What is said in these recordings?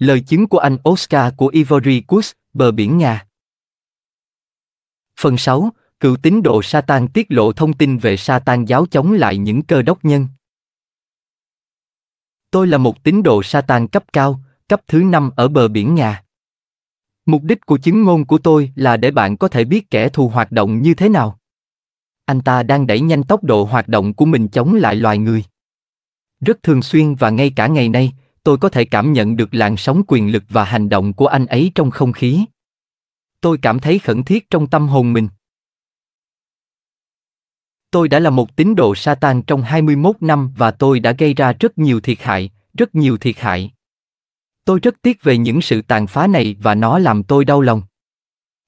Lời chứng của anh Oscar của Ivory Coast, bờ biển Nga. Phần 6, cựu tín đồ Satan tiết lộ thông tin về Satan giáo chống lại những cơ đốc nhân. Tôi là một tín đồ Satan cấp cao, cấp thứ năm ở bờ biển Nga. Mục đích của chứng ngôn của tôi là để bạn có thể biết kẻ thù hoạt động như thế nào. Anh ta đang đẩy nhanh tốc độ hoạt động của mình chống lại loài người. Rất thường xuyên và ngay cả ngày nay, tôi có thể cảm nhận được làn sóng quyền lực và hành động của anh ấy trong không khí tôi cảm thấy khẩn thiết trong tâm hồn mình tôi đã là một tín đồ Satan trong 21 năm và tôi đã gây ra rất nhiều thiệt hại, rất nhiều thiệt hại. Tôi rất tiếc về những sự tàn phá này và nó làm tôi đau lòng.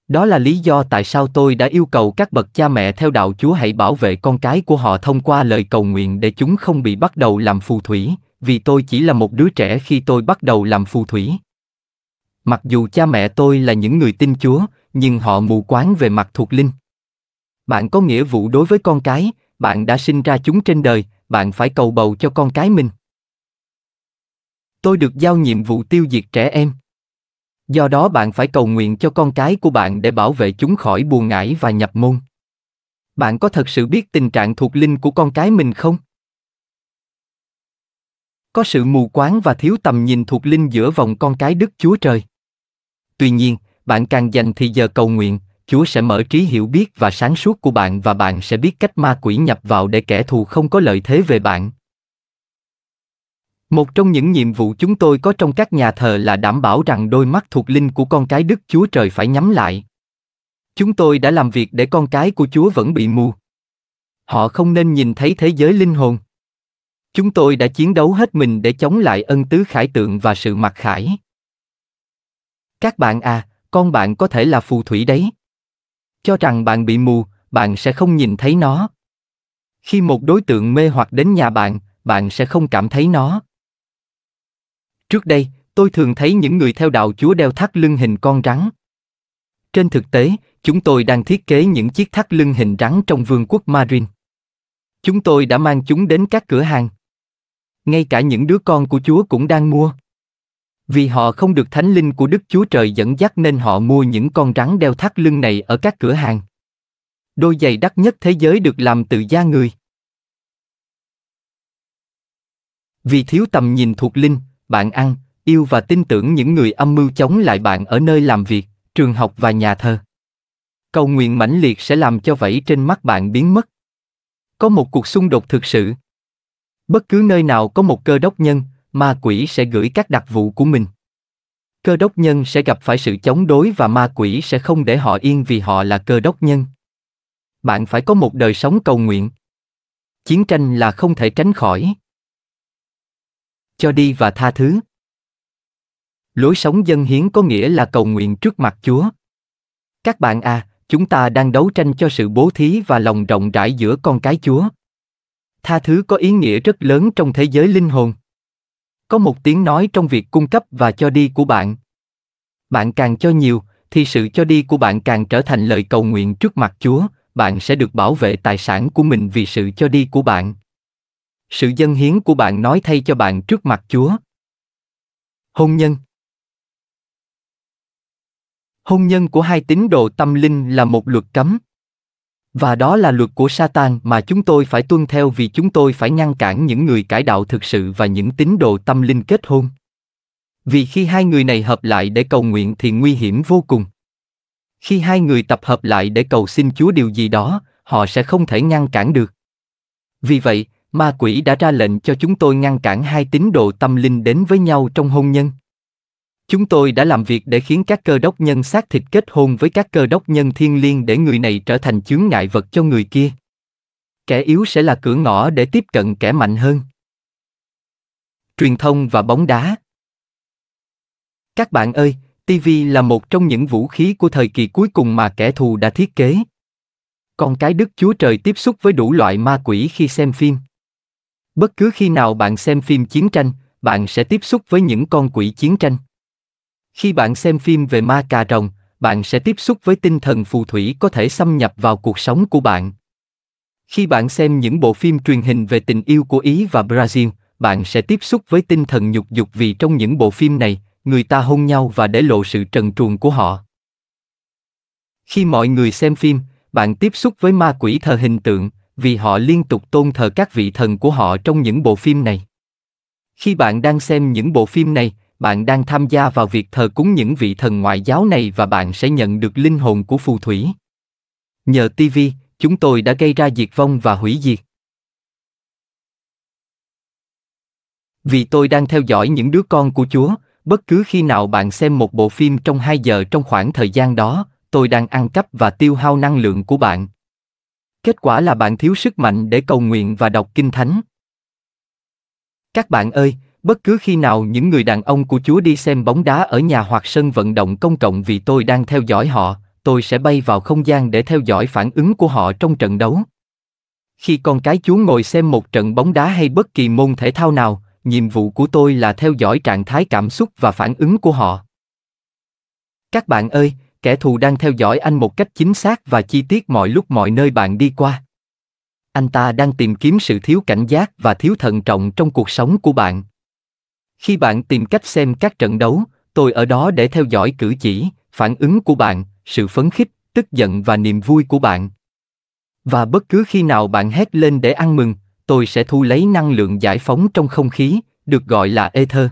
Đó là lý do tại sao tôi đã yêu cầu các bậc cha mẹ theo đạo Chúa hãy bảo vệ con cái của họ thông qua lời cầu nguyện để chúng không bị bắt đầu làm phù thủy, vì tôi chỉ là một đứa trẻ khi tôi bắt đầu làm phù thủy. Mặc dù cha mẹ tôi là những người tin Chúa, nhưng họ mù quáng về mặt thuộc linh. Bạn có nghĩa vụ đối với con cái, bạn đã sinh ra chúng trên đời, bạn phải cầu bầu cho con cái mình. Tôi được giao nhiệm vụ tiêu diệt trẻ em. Do đó bạn phải cầu nguyện cho con cái của bạn để bảo vệ chúng khỏi buồn ngãi và nhập môn. Bạn có thật sự biết tình trạng thuộc linh của con cái mình không? có sự mù quáng và thiếu tầm nhìn thuộc linh giữa vòng con cái Đức Chúa Trời. Tuy nhiên, bạn càng dành thì giờ cầu nguyện, Chúa sẽ mở trí hiểu biết và sáng suốt của bạn và bạn sẽ biết cách ma quỷ nhập vào để kẻ thù không có lợi thế về bạn. Một trong những nhiệm vụ chúng tôi có trong các nhà thờ là đảm bảo rằng đôi mắt thuộc linh của con cái Đức Chúa Trời phải nhắm lại. Chúng tôi đã làm việc để con cái của Chúa vẫn bị mù. Họ không nên nhìn thấy thế giới linh hồn. Chúng tôi đã chiến đấu hết mình để chống lại ân tứ khải tượng và sự mặc khải. Các bạn à, con bạn có thể là phù thủy đấy. Cho rằng bạn bị mù, bạn sẽ không nhìn thấy nó. Khi một đối tượng mê hoặc đến nhà bạn, bạn sẽ không cảm thấy nó. Trước đây, tôi thường thấy những người theo đạo Chúa đeo thắt lưng hình con rắn. Trên thực tế, chúng tôi đang thiết kế những chiếc thắt lưng hình rắn trong vương quốc Marin. Chúng tôi đã mang chúng đến các cửa hàng ngay cả những đứa con của Chúa cũng đang mua. Vì họ không được thánh linh của Đức Chúa Trời dẫn dắt nên họ mua những con rắn đeo thắt lưng này ở các cửa hàng. Đôi giày đắt nhất thế giới được làm từ da người. Vì thiếu tầm nhìn thuộc linh, bạn ăn, yêu và tin tưởng những người âm mưu chống lại bạn ở nơi làm việc, trường học và nhà thờ. Cầu nguyện mãnh liệt sẽ làm cho vẫy trên mắt bạn biến mất. Có một cuộc xung đột thực sự, Bất cứ nơi nào có một cơ đốc nhân, ma quỷ sẽ gửi các đặc vụ của mình. Cơ đốc nhân sẽ gặp phải sự chống đối và ma quỷ sẽ không để họ yên vì họ là cơ đốc nhân. Bạn phải có một đời sống cầu nguyện. Chiến tranh là không thể tránh khỏi. Cho đi và tha thứ. Lối sống dân hiến có nghĩa là cầu nguyện trước mặt Chúa. Các bạn à, chúng ta đang đấu tranh cho sự bố thí và lòng rộng rãi giữa con cái Chúa tha thứ có ý nghĩa rất lớn trong thế giới linh hồn có một tiếng nói trong việc cung cấp và cho đi của bạn bạn càng cho nhiều thì sự cho đi của bạn càng trở thành lời cầu nguyện trước mặt chúa bạn sẽ được bảo vệ tài sản của mình vì sự cho đi của bạn sự dân hiến của bạn nói thay cho bạn trước mặt chúa hôn nhân hôn nhân của hai tín đồ tâm linh là một luật cấm và đó là luật của Satan mà chúng tôi phải tuân theo vì chúng tôi phải ngăn cản những người cải đạo thực sự và những tín đồ tâm linh kết hôn. Vì khi hai người này hợp lại để cầu nguyện thì nguy hiểm vô cùng. Khi hai người tập hợp lại để cầu xin Chúa điều gì đó, họ sẽ không thể ngăn cản được. Vì vậy, ma quỷ đã ra lệnh cho chúng tôi ngăn cản hai tín đồ tâm linh đến với nhau trong hôn nhân. Chúng tôi đã làm việc để khiến các cơ đốc nhân xác thịt kết hôn với các cơ đốc nhân thiên liêng để người này trở thành chướng ngại vật cho người kia. Kẻ yếu sẽ là cửa ngõ để tiếp cận kẻ mạnh hơn. Truyền thông và bóng đá Các bạn ơi, TV là một trong những vũ khí của thời kỳ cuối cùng mà kẻ thù đã thiết kế. Con cái Đức Chúa Trời tiếp xúc với đủ loại ma quỷ khi xem phim. Bất cứ khi nào bạn xem phim chiến tranh, bạn sẽ tiếp xúc với những con quỷ chiến tranh. Khi bạn xem phim về ma cà rồng, bạn sẽ tiếp xúc với tinh thần phù thủy có thể xâm nhập vào cuộc sống của bạn. Khi bạn xem những bộ phim truyền hình về tình yêu của Ý và Brazil, bạn sẽ tiếp xúc với tinh thần nhục dục vì trong những bộ phim này, người ta hôn nhau và để lộ sự trần truồng của họ. Khi mọi người xem phim, bạn tiếp xúc với ma quỷ thờ hình tượng, vì họ liên tục tôn thờ các vị thần của họ trong những bộ phim này. Khi bạn đang xem những bộ phim này, bạn đang tham gia vào việc thờ cúng những vị thần ngoại giáo này và bạn sẽ nhận được linh hồn của phù thủy. Nhờ TV, chúng tôi đã gây ra diệt vong và hủy diệt. Vì tôi đang theo dõi những đứa con của Chúa, bất cứ khi nào bạn xem một bộ phim trong 2 giờ trong khoảng thời gian đó, tôi đang ăn cắp và tiêu hao năng lượng của bạn. Kết quả là bạn thiếu sức mạnh để cầu nguyện và đọc kinh thánh. Các bạn ơi, Bất cứ khi nào những người đàn ông của Chúa đi xem bóng đá ở nhà hoặc sân vận động công cộng vì tôi đang theo dõi họ, tôi sẽ bay vào không gian để theo dõi phản ứng của họ trong trận đấu. Khi con cái Chúa ngồi xem một trận bóng đá hay bất kỳ môn thể thao nào, nhiệm vụ của tôi là theo dõi trạng thái cảm xúc và phản ứng của họ. Các bạn ơi, kẻ thù đang theo dõi anh một cách chính xác và chi tiết mọi lúc mọi nơi bạn đi qua. Anh ta đang tìm kiếm sự thiếu cảnh giác và thiếu thận trọng trong cuộc sống của bạn khi bạn tìm cách xem các trận đấu, tôi ở đó để theo dõi cử chỉ, phản ứng của bạn, sự phấn khích, tức giận và niềm vui của bạn. Và bất cứ khi nào bạn hét lên để ăn mừng, tôi sẽ thu lấy năng lượng giải phóng trong không khí, được gọi là ether.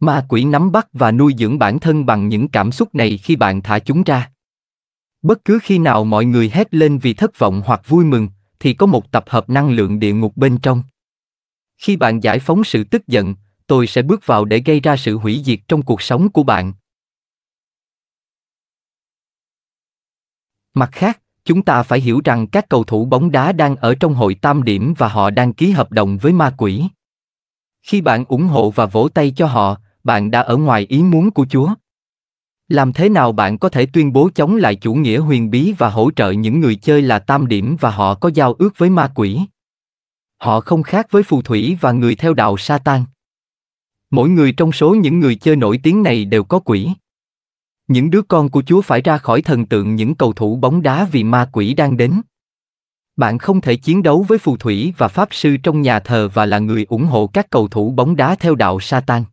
Ma quỷ nắm bắt và nuôi dưỡng bản thân bằng những cảm xúc này khi bạn thả chúng ra. Bất cứ khi nào mọi người hét lên vì thất vọng hoặc vui mừng, thì có một tập hợp năng lượng địa ngục bên trong. Khi bạn giải phóng sự tức giận, tôi sẽ bước vào để gây ra sự hủy diệt trong cuộc sống của bạn mặt khác chúng ta phải hiểu rằng các cầu thủ bóng đá đang ở trong hội tam điểm và họ đang ký hợp đồng với ma quỷ khi bạn ủng hộ và vỗ tay cho họ bạn đã ở ngoài ý muốn của chúa làm thế nào bạn có thể tuyên bố chống lại chủ nghĩa huyền bí và hỗ trợ những người chơi là tam điểm và họ có giao ước với ma quỷ họ không khác với phù thủy và người theo đạo Satan. Mỗi người trong số những người chơi nổi tiếng này đều có quỷ. Những đứa con của Chúa phải ra khỏi thần tượng những cầu thủ bóng đá vì ma quỷ đang đến. Bạn không thể chiến đấu với phù thủy và pháp sư trong nhà thờ và là người ủng hộ các cầu thủ bóng đá theo đạo Satan.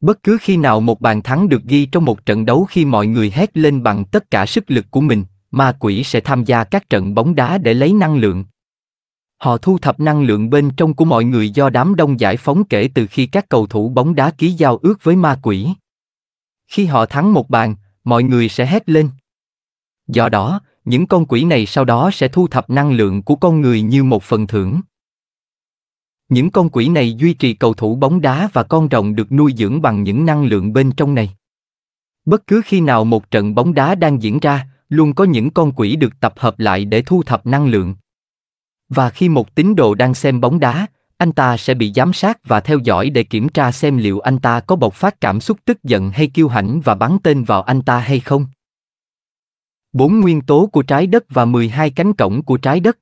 Bất cứ khi nào một bàn thắng được ghi trong một trận đấu khi mọi người hét lên bằng tất cả sức lực của mình, ma quỷ sẽ tham gia các trận bóng đá để lấy năng lượng, Họ thu thập năng lượng bên trong của mọi người do đám đông giải phóng kể từ khi các cầu thủ bóng đá ký giao ước với ma quỷ. Khi họ thắng một bàn, mọi người sẽ hét lên. Do đó, những con quỷ này sau đó sẽ thu thập năng lượng của con người như một phần thưởng. Những con quỷ này duy trì cầu thủ bóng đá và con rồng được nuôi dưỡng bằng những năng lượng bên trong này. Bất cứ khi nào một trận bóng đá đang diễn ra, luôn có những con quỷ được tập hợp lại để thu thập năng lượng. Và khi một tín đồ đang xem bóng đá, anh ta sẽ bị giám sát và theo dõi để kiểm tra xem liệu anh ta có bộc phát cảm xúc tức giận hay kiêu hãnh và bắn tên vào anh ta hay không. Bốn nguyên tố của trái đất và 12 cánh cổng của trái đất.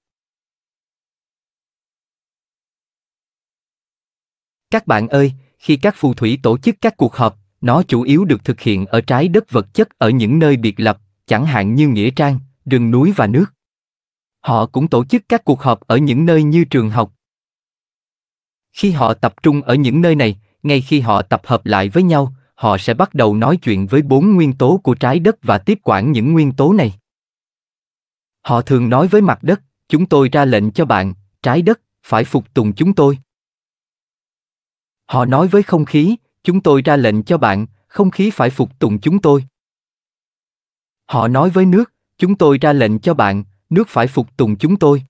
Các bạn ơi, khi các phù thủy tổ chức các cuộc họp, nó chủ yếu được thực hiện ở trái đất vật chất ở những nơi biệt lập, chẳng hạn như nghĩa trang, rừng núi và nước. Họ cũng tổ chức các cuộc họp ở những nơi như trường học. Khi họ tập trung ở những nơi này, ngay khi họ tập hợp lại với nhau, họ sẽ bắt đầu nói chuyện với bốn nguyên tố của trái đất và tiếp quản những nguyên tố này. Họ thường nói với mặt đất, chúng tôi ra lệnh cho bạn, trái đất, phải phục tùng chúng tôi. Họ nói với không khí, chúng tôi ra lệnh cho bạn, không khí phải phục tùng chúng tôi. Họ nói với nước, chúng tôi ra lệnh cho bạn, nước phải phục tùng chúng tôi.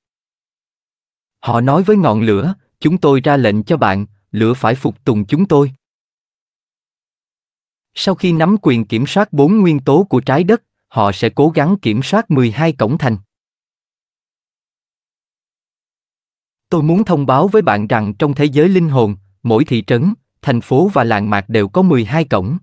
Họ nói với ngọn lửa, chúng tôi ra lệnh cho bạn, lửa phải phục tùng chúng tôi. Sau khi nắm quyền kiểm soát bốn nguyên tố của trái đất, họ sẽ cố gắng kiểm soát 12 cổng thành. Tôi muốn thông báo với bạn rằng trong thế giới linh hồn, mỗi thị trấn, thành phố và làng mạc đều có 12 cổng.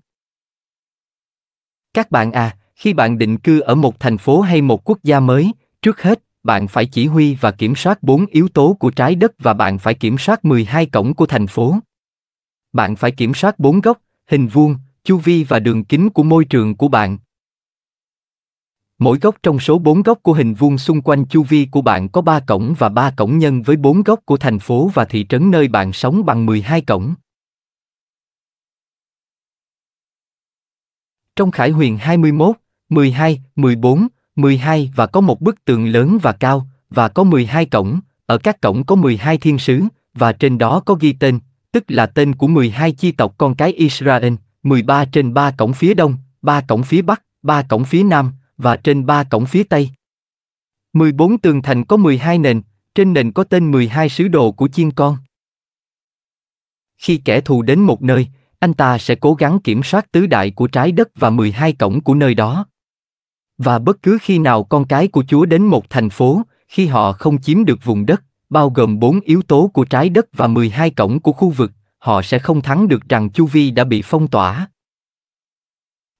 Các bạn à, khi bạn định cư ở một thành phố hay một quốc gia mới, Trước hết, bạn phải chỉ huy và kiểm soát bốn yếu tố của trái đất và bạn phải kiểm soát 12 cổng của thành phố. Bạn phải kiểm soát bốn góc, hình vuông, chu vi và đường kính của môi trường của bạn. Mỗi góc trong số 4 góc của hình vuông xung quanh chu vi của bạn có 3 cổng và 3 cổng nhân với 4 góc của thành phố và thị trấn nơi bạn sống bằng 12 cổng. Trong Khải Huyền 21, 12, 14, 12 và có một bức tường lớn và cao, và có 12 cổng, ở các cổng có 12 thiên sứ, và trên đó có ghi tên, tức là tên của 12 chi tộc con cái Israel, 13 trên 3 cổng phía đông, 3 cổng phía bắc, 3 cổng phía nam, và trên 3 cổng phía tây. 14 tường thành có 12 nền, trên nền có tên 12 sứ đồ của chiên con. Khi kẻ thù đến một nơi, anh ta sẽ cố gắng kiểm soát tứ đại của trái đất và 12 cổng của nơi đó. Và bất cứ khi nào con cái của Chúa đến một thành phố, khi họ không chiếm được vùng đất, bao gồm bốn yếu tố của trái đất và 12 cổng của khu vực, họ sẽ không thắng được rằng chu vi đã bị phong tỏa.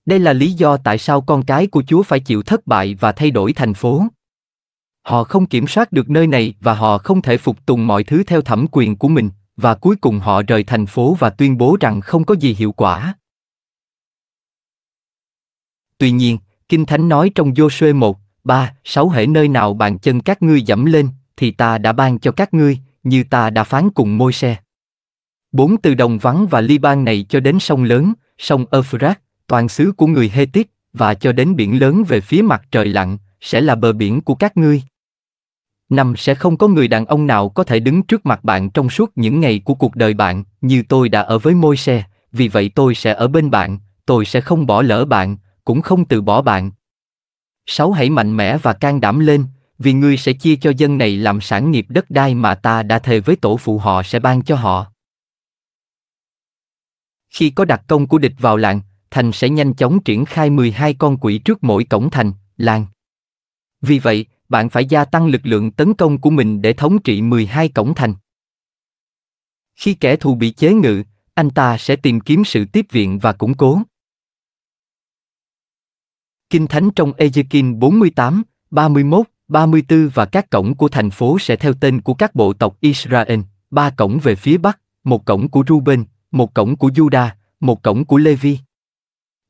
Đây là lý do tại sao con cái của Chúa phải chịu thất bại và thay đổi thành phố. Họ không kiểm soát được nơi này và họ không thể phục tùng mọi thứ theo thẩm quyền của mình, và cuối cùng họ rời thành phố và tuyên bố rằng không có gì hiệu quả. Tuy nhiên, Kinh Thánh nói trong Vô Joshua 1, 3, 6 hệ nơi nào bàn chân các ngươi dẫm lên, thì ta đã ban cho các ngươi, như ta đã phán cùng môi xe. Bốn từ đồng vắng và Liban này cho đến sông lớn, sông Euphrates, toàn xứ của người Hethit, và cho đến biển lớn về phía mặt trời lặn, sẽ là bờ biển của các ngươi. Năm sẽ không có người đàn ông nào có thể đứng trước mặt bạn trong suốt những ngày của cuộc đời bạn, như tôi đã ở với môi xe, vì vậy tôi sẽ ở bên bạn, tôi sẽ không bỏ lỡ bạn, cũng không từ bỏ bạn. Sáu hãy mạnh mẽ và can đảm lên, vì ngươi sẽ chia cho dân này làm sản nghiệp đất đai mà ta đã thề với tổ phụ họ sẽ ban cho họ. Khi có đặc công của địch vào làng, thành sẽ nhanh chóng triển khai 12 con quỷ trước mỗi cổng thành, làng. Vì vậy, bạn phải gia tăng lực lượng tấn công của mình để thống trị 12 cổng thành. Khi kẻ thù bị chế ngự, anh ta sẽ tìm kiếm sự tiếp viện và củng cố. Kinh Thánh trong Ezekiel 48, 31, 34 và các cổng của thành phố sẽ theo tên của các bộ tộc Israel, ba cổng về phía bắc, một cổng của Ruben, một cổng của Juda, một cổng của Levi.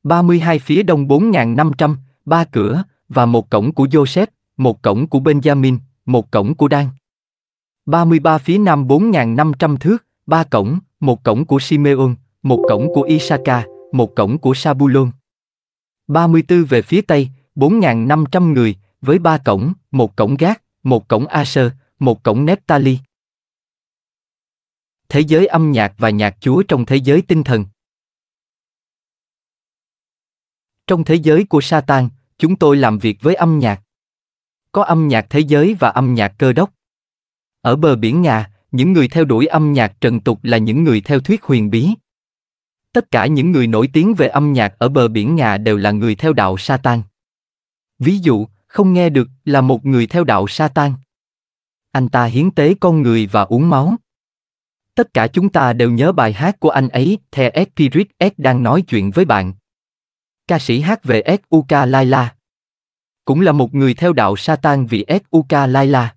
32 phía đông 4.500, ba cửa, và một cổng của Joseph, một cổng của Benjamin, một cổng của Dan. 33 phía nam 4.500 thước, ba cổng, một cổng của Simeon, một cổng của Isaka, một cổng của Sabulon. 34 về phía Tây, 4.500 người, với ba cổng, một cổng gác, một cổng Asher, một cổng Neptali. Thế giới âm nhạc và nhạc chúa trong thế giới tinh thần. Trong thế giới của Satan, chúng tôi làm việc với âm nhạc. Có âm nhạc thế giới và âm nhạc cơ đốc. Ở bờ biển Nga, những người theo đuổi âm nhạc trần tục là những người theo thuyết huyền bí tất cả những người nổi tiếng về âm nhạc ở bờ biển Nga đều là người theo đạo Satan. Ví dụ, không nghe được là một người theo đạo Satan. Anh ta hiến tế con người và uống máu. Tất cả chúng ta đều nhớ bài hát của anh ấy, The Spirit S đang nói chuyện với bạn. Ca sĩ hát về Suka Laila. Cũng là một người theo đạo Satan vì Suka Laila.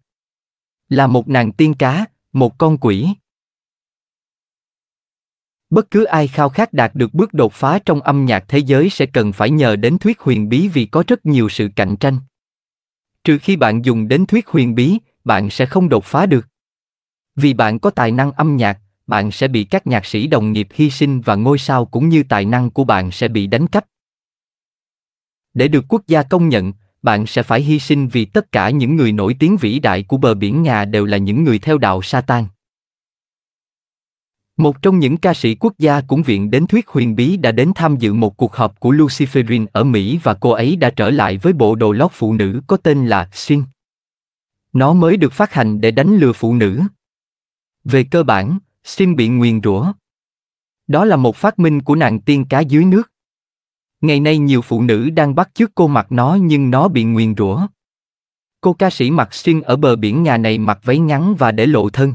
Là một nàng tiên cá, một con quỷ. Bất cứ ai khao khát đạt được bước đột phá trong âm nhạc thế giới sẽ cần phải nhờ đến thuyết huyền bí vì có rất nhiều sự cạnh tranh. Trừ khi bạn dùng đến thuyết huyền bí, bạn sẽ không đột phá được. Vì bạn có tài năng âm nhạc, bạn sẽ bị các nhạc sĩ đồng nghiệp hy sinh và ngôi sao cũng như tài năng của bạn sẽ bị đánh cắp. Để được quốc gia công nhận, bạn sẽ phải hy sinh vì tất cả những người nổi tiếng vĩ đại của bờ biển Nga đều là những người theo đạo Satan. Một trong những ca sĩ quốc gia cũng viện đến thuyết huyền bí đã đến tham dự một cuộc họp của Luciferin ở Mỹ và cô ấy đã trở lại với bộ đồ lót phụ nữ có tên là Sin. Nó mới được phát hành để đánh lừa phụ nữ. Về cơ bản, Sin bị nguyền rủa. Đó là một phát minh của nàng tiên cá dưới nước. Ngày nay nhiều phụ nữ đang bắt chước cô mặc nó nhưng nó bị nguyền rủa. Cô ca sĩ mặc Sin ở bờ biển nhà này mặc váy ngắn và để lộ thân.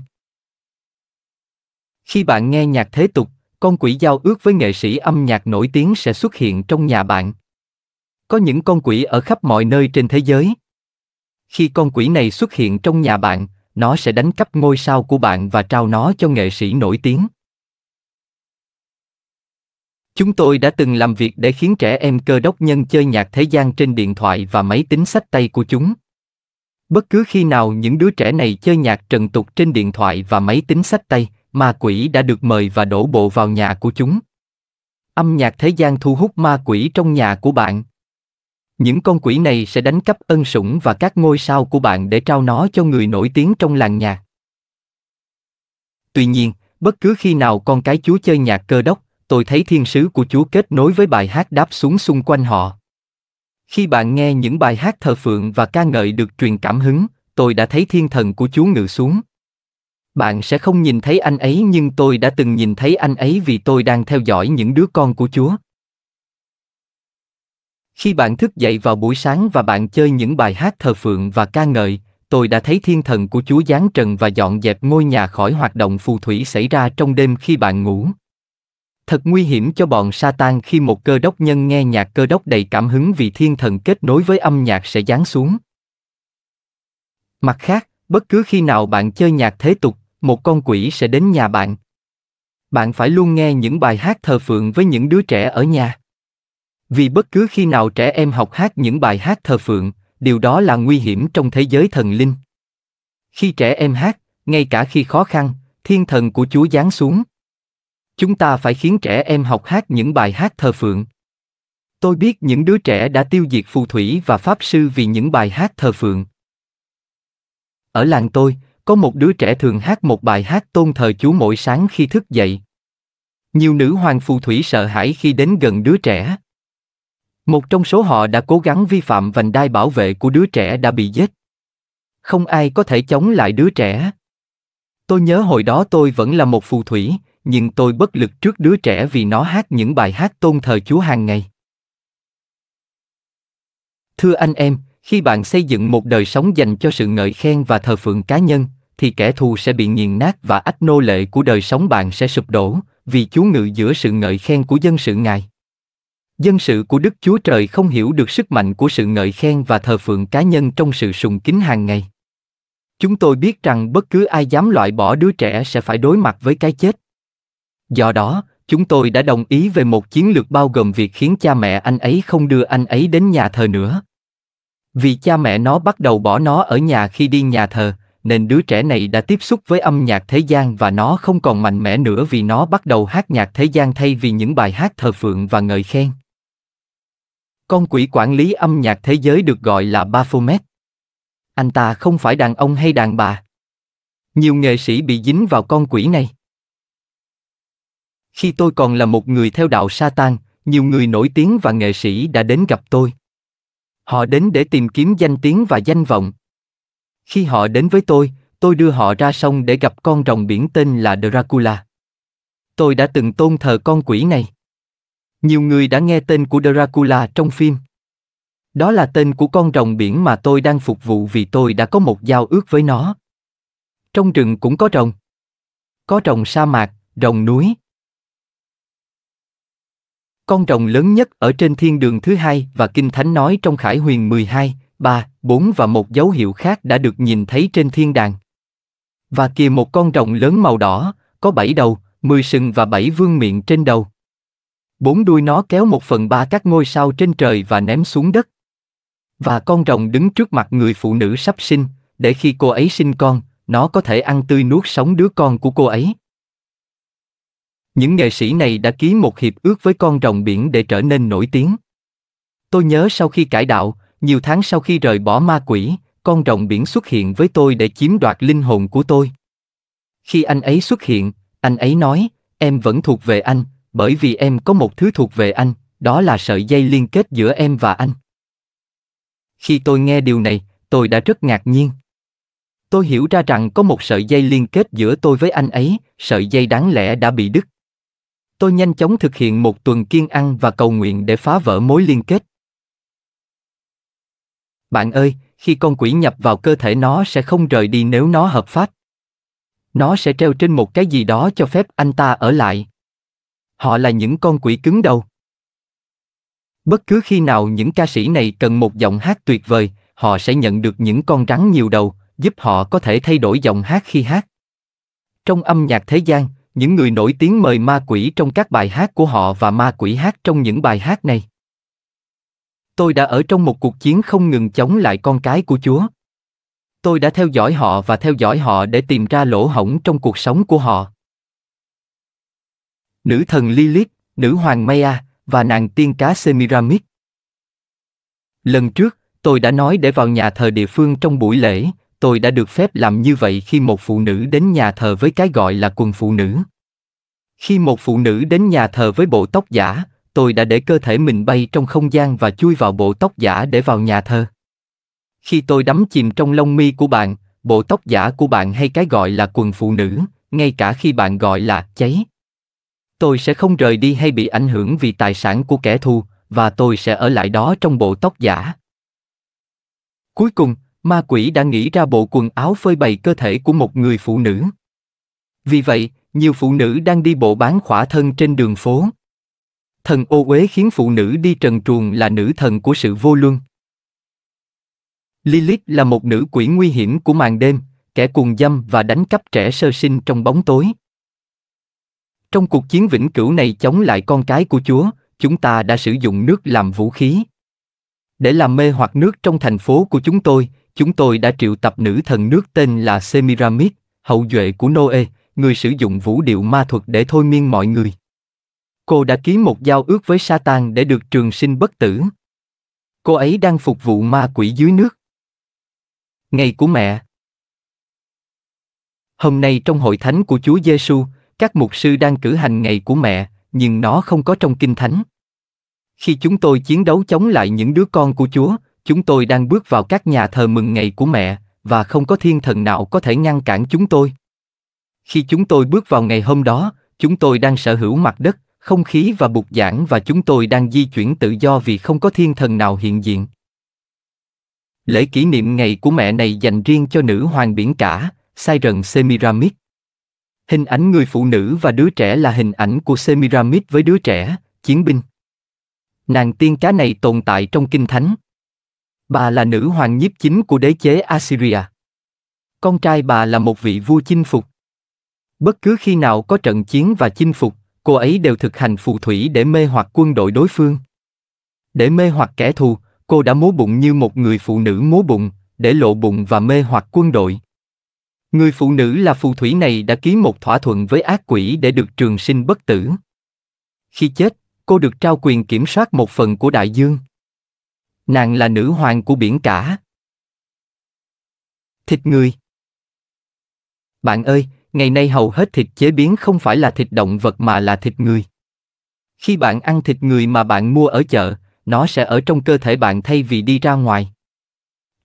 Khi bạn nghe nhạc thế tục, con quỷ giao ước với nghệ sĩ âm nhạc nổi tiếng sẽ xuất hiện trong nhà bạn. Có những con quỷ ở khắp mọi nơi trên thế giới. Khi con quỷ này xuất hiện trong nhà bạn, nó sẽ đánh cắp ngôi sao của bạn và trao nó cho nghệ sĩ nổi tiếng. Chúng tôi đã từng làm việc để khiến trẻ em cơ đốc nhân chơi nhạc thế gian trên điện thoại và máy tính sách tay của chúng. Bất cứ khi nào những đứa trẻ này chơi nhạc trần tục trên điện thoại và máy tính sách tay, ma quỷ đã được mời và đổ bộ vào nhà của chúng. Âm nhạc thế gian thu hút ma quỷ trong nhà của bạn. Những con quỷ này sẽ đánh cắp ân sủng và các ngôi sao của bạn để trao nó cho người nổi tiếng trong làng nhạc. Tuy nhiên, bất cứ khi nào con cái chúa chơi nhạc cơ đốc, tôi thấy thiên sứ của chúa kết nối với bài hát đáp xuống xung quanh họ. Khi bạn nghe những bài hát thờ phượng và ca ngợi được truyền cảm hứng, tôi đã thấy thiên thần của chúa ngự xuống. Bạn sẽ không nhìn thấy anh ấy nhưng tôi đã từng nhìn thấy anh ấy vì tôi đang theo dõi những đứa con của Chúa. Khi bạn thức dậy vào buổi sáng và bạn chơi những bài hát thờ phượng và ca ngợi, tôi đã thấy thiên thần của Chúa giáng trần và dọn dẹp ngôi nhà khỏi hoạt động phù thủy xảy ra trong đêm khi bạn ngủ. Thật nguy hiểm cho bọn sa tan khi một cơ đốc nhân nghe nhạc cơ đốc đầy cảm hứng vì thiên thần kết nối với âm nhạc sẽ giáng xuống. Mặt khác, bất cứ khi nào bạn chơi nhạc thế tục một con quỷ sẽ đến nhà bạn. Bạn phải luôn nghe những bài hát thờ phượng với những đứa trẻ ở nhà. Vì bất cứ khi nào trẻ em học hát những bài hát thờ phượng, điều đó là nguy hiểm trong thế giới thần linh. Khi trẻ em hát, ngay cả khi khó khăn, thiên thần của Chúa giáng xuống. Chúng ta phải khiến trẻ em học hát những bài hát thờ phượng. Tôi biết những đứa trẻ đã tiêu diệt phù thủy và pháp sư vì những bài hát thờ phượng. Ở làng tôi, có một đứa trẻ thường hát một bài hát tôn thờ Chúa mỗi sáng khi thức dậy. Nhiều nữ hoàng phù thủy sợ hãi khi đến gần đứa trẻ. Một trong số họ đã cố gắng vi phạm vành đai bảo vệ của đứa trẻ đã bị giết. Không ai có thể chống lại đứa trẻ. Tôi nhớ hồi đó tôi vẫn là một phù thủy, nhưng tôi bất lực trước đứa trẻ vì nó hát những bài hát tôn thờ Chúa hàng ngày. Thưa anh em, khi bạn xây dựng một đời sống dành cho sự ngợi khen và thờ phượng cá nhân thì kẻ thù sẽ bị nghiền nát và ách nô lệ của đời sống bạn sẽ sụp đổ vì chúa ngự giữa sự ngợi khen của dân sự ngài dân sự của đức chúa trời không hiểu được sức mạnh của sự ngợi khen và thờ phượng cá nhân trong sự sùng kính hàng ngày chúng tôi biết rằng bất cứ ai dám loại bỏ đứa trẻ sẽ phải đối mặt với cái chết do đó chúng tôi đã đồng ý về một chiến lược bao gồm việc khiến cha mẹ anh ấy không đưa anh ấy đến nhà thờ nữa vì cha mẹ nó bắt đầu bỏ nó ở nhà khi đi nhà thờ, nên đứa trẻ này đã tiếp xúc với âm nhạc thế gian và nó không còn mạnh mẽ nữa vì nó bắt đầu hát nhạc thế gian thay vì những bài hát thờ phượng và ngợi khen. Con quỷ quản lý âm nhạc thế giới được gọi là Baphomet. Anh ta không phải đàn ông hay đàn bà. Nhiều nghệ sĩ bị dính vào con quỷ này. Khi tôi còn là một người theo đạo Satan, nhiều người nổi tiếng và nghệ sĩ đã đến gặp tôi. Họ đến để tìm kiếm danh tiếng và danh vọng. Khi họ đến với tôi, tôi đưa họ ra sông để gặp con rồng biển tên là Dracula. Tôi đã từng tôn thờ con quỷ này. Nhiều người đã nghe tên của Dracula trong phim. Đó là tên của con rồng biển mà tôi đang phục vụ vì tôi đã có một giao ước với nó. Trong rừng cũng có rồng. Có rồng sa mạc, rồng núi, con rồng lớn nhất ở trên thiên đường thứ hai và Kinh Thánh nói trong Khải Huyền 12, 3, 4 và một dấu hiệu khác đã được nhìn thấy trên thiên đàng. Và kìa một con rồng lớn màu đỏ, có bảy đầu, mười sừng và bảy vương miệng trên đầu. Bốn đuôi nó kéo một phần ba các ngôi sao trên trời và ném xuống đất. Và con rồng đứng trước mặt người phụ nữ sắp sinh, để khi cô ấy sinh con, nó có thể ăn tươi nuốt sống đứa con của cô ấy. Những nghệ sĩ này đã ký một hiệp ước với con rồng biển để trở nên nổi tiếng. Tôi nhớ sau khi cải đạo, nhiều tháng sau khi rời bỏ ma quỷ, con rồng biển xuất hiện với tôi để chiếm đoạt linh hồn của tôi. Khi anh ấy xuất hiện, anh ấy nói, em vẫn thuộc về anh, bởi vì em có một thứ thuộc về anh, đó là sợi dây liên kết giữa em và anh. Khi tôi nghe điều này, tôi đã rất ngạc nhiên. Tôi hiểu ra rằng có một sợi dây liên kết giữa tôi với anh ấy, sợi dây đáng lẽ đã bị đứt tôi nhanh chóng thực hiện một tuần kiên ăn và cầu nguyện để phá vỡ mối liên kết. Bạn ơi, khi con quỷ nhập vào cơ thể nó sẽ không rời đi nếu nó hợp pháp. Nó sẽ treo trên một cái gì đó cho phép anh ta ở lại. Họ là những con quỷ cứng đầu. Bất cứ khi nào những ca sĩ này cần một giọng hát tuyệt vời, họ sẽ nhận được những con rắn nhiều đầu, giúp họ có thể thay đổi giọng hát khi hát. Trong âm nhạc thế gian, những người nổi tiếng mời ma quỷ trong các bài hát của họ và ma quỷ hát trong những bài hát này. Tôi đã ở trong một cuộc chiến không ngừng chống lại con cái của Chúa. Tôi đã theo dõi họ và theo dõi họ để tìm ra lỗ hổng trong cuộc sống của họ. Nữ thần Lilith, nữ hoàng Maya và nàng tiên cá Semiramis. Lần trước, tôi đã nói để vào nhà thờ địa phương trong buổi lễ, tôi đã được phép làm như vậy khi một phụ nữ đến nhà thờ với cái gọi là quần phụ nữ. Khi một phụ nữ đến nhà thờ với bộ tóc giả, tôi đã để cơ thể mình bay trong không gian và chui vào bộ tóc giả để vào nhà thờ. Khi tôi đắm chìm trong lông mi của bạn, bộ tóc giả của bạn hay cái gọi là quần phụ nữ, ngay cả khi bạn gọi là cháy. Tôi sẽ không rời đi hay bị ảnh hưởng vì tài sản của kẻ thù, và tôi sẽ ở lại đó trong bộ tóc giả. Cuối cùng, ma quỷ đã nghĩ ra bộ quần áo phơi bày cơ thể của một người phụ nữ. Vì vậy, nhiều phụ nữ đang đi bộ bán khỏa thân trên đường phố. Thần ô uế khiến phụ nữ đi trần truồng là nữ thần của sự vô luân. Lilith là một nữ quỷ nguy hiểm của màn đêm, kẻ cuồng dâm và đánh cắp trẻ sơ sinh trong bóng tối. Trong cuộc chiến vĩnh cửu này chống lại con cái của Chúa, chúng ta đã sử dụng nước làm vũ khí. Để làm mê hoặc nước trong thành phố của chúng tôi, chúng tôi đã triệu tập nữ thần nước tên là Semiramis, hậu duệ của Noe, người sử dụng vũ điệu ma thuật để thôi miên mọi người. Cô đã ký một giao ước với Satan để được trường sinh bất tử. Cô ấy đang phục vụ ma quỷ dưới nước. Ngày của mẹ. Hôm nay trong hội thánh của Chúa Giêsu, các mục sư đang cử hành ngày của mẹ, nhưng nó không có trong kinh thánh. Khi chúng tôi chiến đấu chống lại những đứa con của Chúa, chúng tôi đang bước vào các nhà thờ mừng ngày của mẹ, và không có thiên thần nào có thể ngăn cản chúng tôi. Khi chúng tôi bước vào ngày hôm đó, chúng tôi đang sở hữu mặt đất, không khí và bục giảng và chúng tôi đang di chuyển tự do vì không có thiên thần nào hiện diện. Lễ kỷ niệm ngày của mẹ này dành riêng cho nữ hoàng biển cả, Siren Semiramis. Hình ảnh người phụ nữ và đứa trẻ là hình ảnh của Semiramis với đứa trẻ, chiến binh. Nàng tiên cá này tồn tại trong kinh thánh, Bà là nữ hoàng nhiếp chính của đế chế Assyria. Con trai bà là một vị vua chinh phục. Bất cứ khi nào có trận chiến và chinh phục, cô ấy đều thực hành phù thủy để mê hoặc quân đội đối phương. Để mê hoặc kẻ thù, cô đã múa bụng như một người phụ nữ múa bụng, để lộ bụng và mê hoặc quân đội. Người phụ nữ là phù thủy này đã ký một thỏa thuận với ác quỷ để được trường sinh bất tử. Khi chết, cô được trao quyền kiểm soát một phần của đại dương. Nàng là nữ hoàng của biển cả. Thịt người Bạn ơi, ngày nay hầu hết thịt chế biến không phải là thịt động vật mà là thịt người. Khi bạn ăn thịt người mà bạn mua ở chợ, nó sẽ ở trong cơ thể bạn thay vì đi ra ngoài.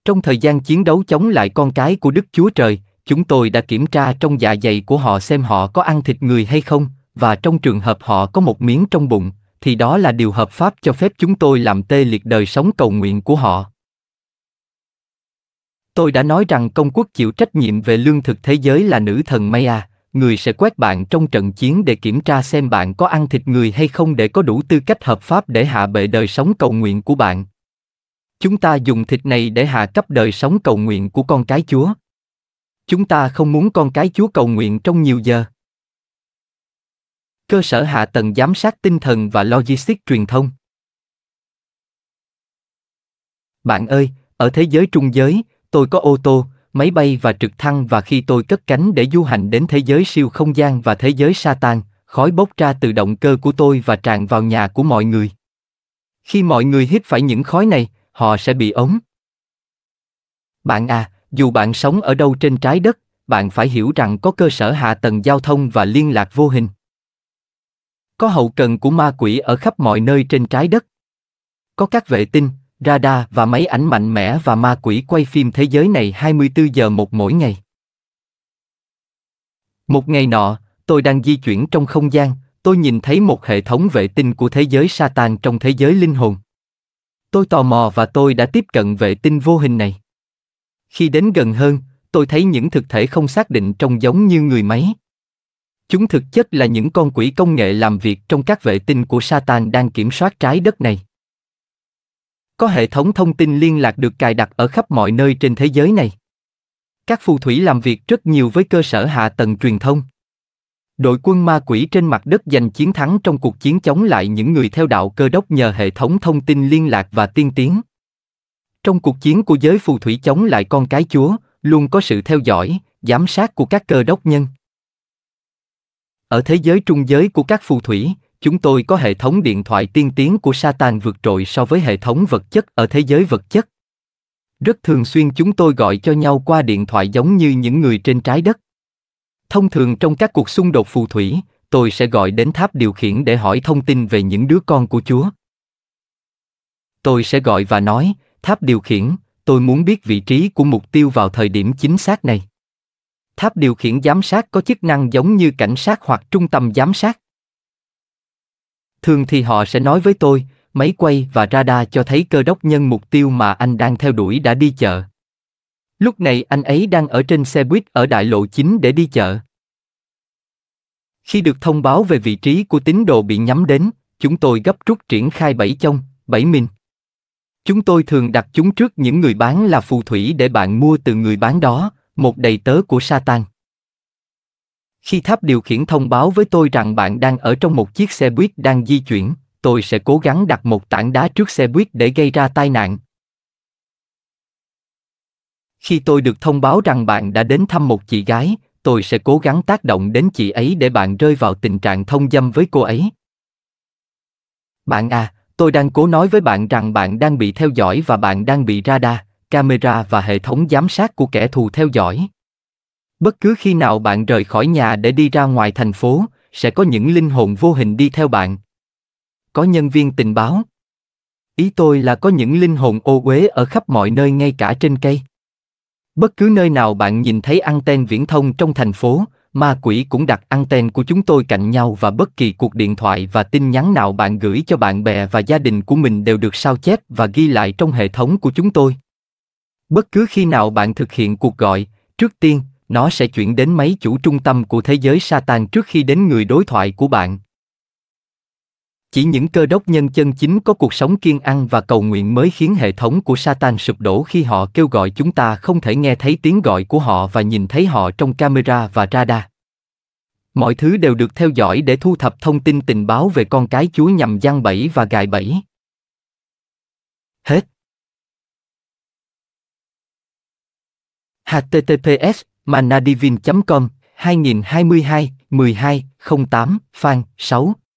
Trong thời gian chiến đấu chống lại con cái của Đức Chúa Trời, chúng tôi đã kiểm tra trong dạ dày của họ xem họ có ăn thịt người hay không, và trong trường hợp họ có một miếng trong bụng, thì đó là điều hợp pháp cho phép chúng tôi làm tê liệt đời sống cầu nguyện của họ. Tôi đã nói rằng công quốc chịu trách nhiệm về lương thực thế giới là nữ thần Maya, người sẽ quét bạn trong trận chiến để kiểm tra xem bạn có ăn thịt người hay không để có đủ tư cách hợp pháp để hạ bệ đời sống cầu nguyện của bạn. Chúng ta dùng thịt này để hạ cấp đời sống cầu nguyện của con cái Chúa. Chúng ta không muốn con cái Chúa cầu nguyện trong nhiều giờ cơ sở hạ tầng giám sát tinh thần và logistics truyền thông. Bạn ơi, ở thế giới trung giới, tôi có ô tô, máy bay và trực thăng và khi tôi cất cánh để du hành đến thế giới siêu không gian và thế giới sa Satan, khói bốc ra từ động cơ của tôi và tràn vào nhà của mọi người. Khi mọi người hít phải những khói này, họ sẽ bị ống. Bạn à, dù bạn sống ở đâu trên trái đất, bạn phải hiểu rằng có cơ sở hạ tầng giao thông và liên lạc vô hình. Có hậu cần của ma quỷ ở khắp mọi nơi trên trái đất. Có các vệ tinh, radar và máy ảnh mạnh mẽ và ma quỷ quay phim thế giới này 24 giờ một mỗi ngày. Một ngày nọ, tôi đang di chuyển trong không gian, tôi nhìn thấy một hệ thống vệ tinh của thế giới Satan trong thế giới linh hồn. Tôi tò mò và tôi đã tiếp cận vệ tinh vô hình này. Khi đến gần hơn, tôi thấy những thực thể không xác định trông giống như người máy. Chúng thực chất là những con quỷ công nghệ làm việc trong các vệ tinh của Satan đang kiểm soát trái đất này. Có hệ thống thông tin liên lạc được cài đặt ở khắp mọi nơi trên thế giới này. Các phù thủy làm việc rất nhiều với cơ sở hạ tầng truyền thông. Đội quân ma quỷ trên mặt đất giành chiến thắng trong cuộc chiến chống lại những người theo đạo cơ đốc nhờ hệ thống thông tin liên lạc và tiên tiến. Trong cuộc chiến của giới phù thủy chống lại con cái chúa, luôn có sự theo dõi, giám sát của các cơ đốc nhân. Ở thế giới trung giới của các phù thủy, chúng tôi có hệ thống điện thoại tiên tiến của Satan vượt trội so với hệ thống vật chất ở thế giới vật chất. Rất thường xuyên chúng tôi gọi cho nhau qua điện thoại giống như những người trên trái đất. Thông thường trong các cuộc xung đột phù thủy, tôi sẽ gọi đến tháp điều khiển để hỏi thông tin về những đứa con của Chúa. Tôi sẽ gọi và nói, tháp điều khiển, tôi muốn biết vị trí của mục tiêu vào thời điểm chính xác này. Tháp điều khiển giám sát có chức năng giống như cảnh sát hoặc trung tâm giám sát. Thường thì họ sẽ nói với tôi, máy quay và radar cho thấy cơ đốc nhân mục tiêu mà anh đang theo đuổi đã đi chợ. Lúc này anh ấy đang ở trên xe buýt ở đại lộ chính để đi chợ. Khi được thông báo về vị trí của tín đồ bị nhắm đến, chúng tôi gấp rút triển khai bảy chông, bảy mình. Chúng tôi thường đặt chúng trước những người bán là phù thủy để bạn mua từ người bán đó, một đầy tớ của Satan. Khi tháp điều khiển thông báo với tôi rằng bạn đang ở trong một chiếc xe buýt đang di chuyển, tôi sẽ cố gắng đặt một tảng đá trước xe buýt để gây ra tai nạn. Khi tôi được thông báo rằng bạn đã đến thăm một chị gái, tôi sẽ cố gắng tác động đến chị ấy để bạn rơi vào tình trạng thông dâm với cô ấy. Bạn à, tôi đang cố nói với bạn rằng bạn đang bị theo dõi và bạn đang bị radar camera và hệ thống giám sát của kẻ thù theo dõi. Bất cứ khi nào bạn rời khỏi nhà để đi ra ngoài thành phố, sẽ có những linh hồn vô hình đi theo bạn. Có nhân viên tình báo. Ý tôi là có những linh hồn ô uế ở khắp mọi nơi ngay cả trên cây. Bất cứ nơi nào bạn nhìn thấy anten viễn thông trong thành phố, ma quỷ cũng đặt anten của chúng tôi cạnh nhau và bất kỳ cuộc điện thoại và tin nhắn nào bạn gửi cho bạn bè và gia đình của mình đều được sao chép và ghi lại trong hệ thống của chúng tôi. Bất cứ khi nào bạn thực hiện cuộc gọi, trước tiên, nó sẽ chuyển đến máy chủ trung tâm của thế giới Satan trước khi đến người đối thoại của bạn. Chỉ những cơ đốc nhân chân chính có cuộc sống kiên ăn và cầu nguyện mới khiến hệ thống của Satan sụp đổ khi họ kêu gọi chúng ta không thể nghe thấy tiếng gọi của họ và nhìn thấy họ trong camera và radar. Mọi thứ đều được theo dõi để thu thập thông tin tình báo về con cái Chúa nhằm gian bẫy và gài bẫy. Hết https manadivin com 2022 12 08 Phan 6